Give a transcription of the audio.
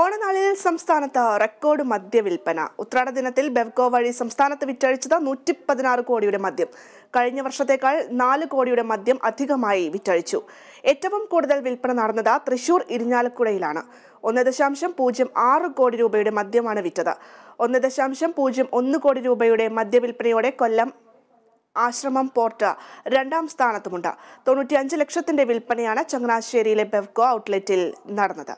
ഓണനാളിൽ സംസ്ഥാനത്ത് റെക്കോർഡ് വിൽപ്പന ഉത്രാട ദിനത്തിൽ ബെവ്കോ വഴി സംസ്ഥാനത്ത് വിറ്റഴിച്ചത് നൂറ്റി പതിനാറ് കോടിയുടെ മദ്യം കഴിഞ്ഞ വർഷത്തേക്കാൾ നാല് കോടിയുടെ മദ്യം അധികമായി വിറ്റഴിച്ചു ഏറ്റവും കൂടുതൽ വിൽപ്പന നടന്നത് തൃശൂർ ഇരിഞ്ഞാലക്കുടയിലാണ് ഒന്ന് ദശാംശം പൂജ്യം ആറ് കോടി രൂപയുടെ മദ്യമാണ് വിറ്റത് ഒന്ന് ദശാംശം പൂജ്യം ഒന്ന് കോടി രൂപയുടെ വിൽപ്പനയോടെ കൊല്ലം ആശ്രമം പോർട്ട് രണ്ടാം സ്ഥാനത്തുമുണ്ട് തൊണ്ണൂറ്റിയഞ്ച് ലക്ഷത്തിന്റെ വിൽപ്പനയാണ് ചങ്ങനാശ്ശേരിയിലെ ബെവ്കോ ഔട്ട്ലെറ്റിൽ നടന്നത്